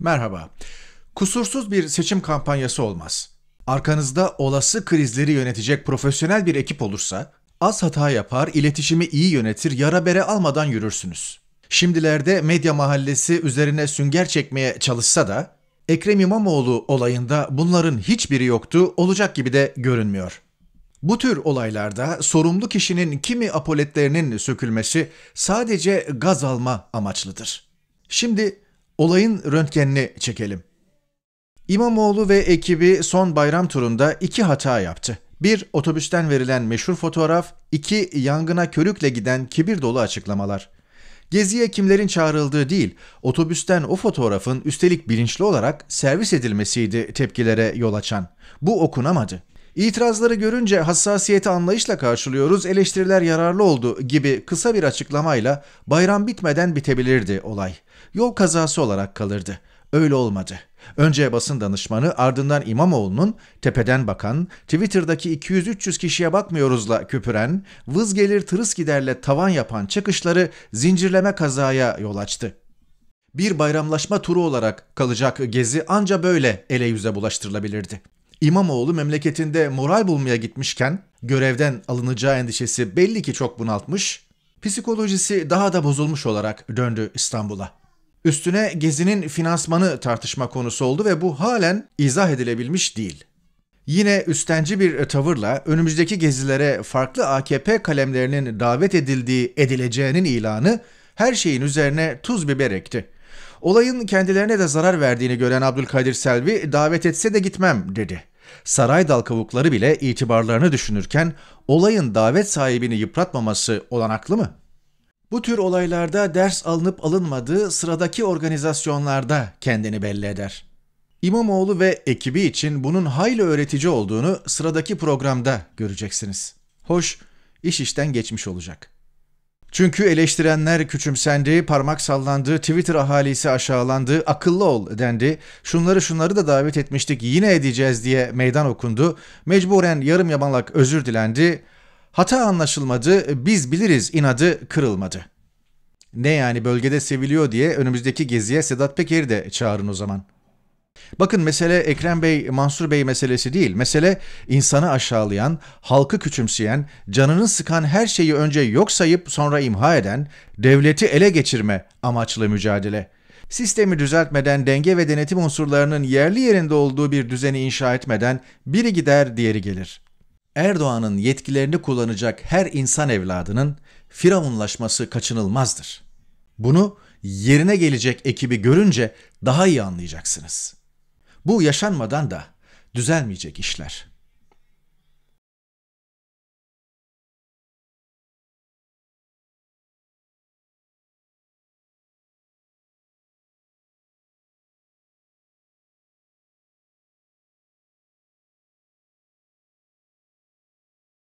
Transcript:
Merhaba. Kusursuz bir seçim kampanyası olmaz. Arkanızda olası krizleri yönetecek profesyonel bir ekip olursa, az hata yapar, iletişimi iyi yönetir, yara bere almadan yürürsünüz. Şimdilerde medya mahallesi üzerine sünger çekmeye çalışsa da, Ekrem İmamoğlu olayında bunların hiçbiri yoktu, olacak gibi de görünmüyor. Bu tür olaylarda sorumlu kişinin kimi apoletlerinin sökülmesi sadece gaz alma amaçlıdır. Şimdi olayın röntgenini çekelim. İmamoğlu ve ekibi son bayram turunda iki hata yaptı. Bir, otobüsten verilen meşhur fotoğraf, iki, yangına körükle giden kibir dolu açıklamalar. Geziye kimlerin çağrıldığı değil, otobüsten o fotoğrafın üstelik bilinçli olarak servis edilmesiydi tepkilere yol açan. Bu okunamadı. İtirazları görünce hassasiyeti anlayışla karşılıyoruz, eleştiriler yararlı oldu gibi kısa bir açıklamayla bayram bitmeden bitebilirdi olay. Yol kazası olarak kalırdı. Öyle olmadı. Önce basın danışmanı ardından İmamoğlu'nun tepeden bakan, Twitter'daki 200-300 kişiye bakmıyoruzla küpüren, vız gelir tırıs giderle tavan yapan çıkışları zincirleme kazaya yol açtı. Bir bayramlaşma turu olarak kalacak gezi anca böyle ele yüze bulaştırılabilirdi. İmamoğlu memleketinde moral bulmaya gitmişken görevden alınacağı endişesi belli ki çok bunaltmış, psikolojisi daha da bozulmuş olarak döndü İstanbul'a. Üstüne Gezi'nin finansmanı tartışma konusu oldu ve bu halen izah edilebilmiş değil. Yine üstenci bir tavırla önümüzdeki gezilere farklı AKP kalemlerinin davet edildiği edileceğinin ilanı her şeyin üzerine tuz biber ekti. Olayın kendilerine de zarar verdiğini gören Abdülkadir Selvi davet etse de gitmem dedi saray dal kavukları bile itibarlarını düşünürken olayın davet sahibini yıpratmaması olanaklı mı? Bu tür olaylarda ders alınıp alınmadığı sıradaki organizasyonlarda kendini belli eder. İmamoğlu ve ekibi için bunun hayli öğretici olduğunu sıradaki programda göreceksiniz. Hoş, iş işten geçmiş olacak.'' Çünkü eleştirenler küçümsendi, parmak sallandı, Twitter ahalisi aşağılandı, akıllı ol dendi. Şunları şunları da davet etmiştik yine edeceğiz diye meydan okundu. Mecburen yarım yamalak özür dilendi. Hata anlaşılmadı, biz biliriz inadı kırılmadı. Ne yani bölgede seviliyor diye önümüzdeki geziye Sedat Peker'i de çağırın o zaman.'' Bakın mesele Ekrem Bey, Mansur Bey meselesi değil. Mesele insanı aşağılayan, halkı küçümseyen, canını sıkan her şeyi önce yok sayıp sonra imha eden, devleti ele geçirme amaçlı mücadele. Sistemi düzeltmeden, denge ve denetim unsurlarının yerli yerinde olduğu bir düzeni inşa etmeden biri gider diğeri gelir. Erdoğan'ın yetkilerini kullanacak her insan evladının firavunlaşması kaçınılmazdır. Bunu yerine gelecek ekibi görünce daha iyi anlayacaksınız.'' Bu yaşanmadan da düzelmeyecek işler.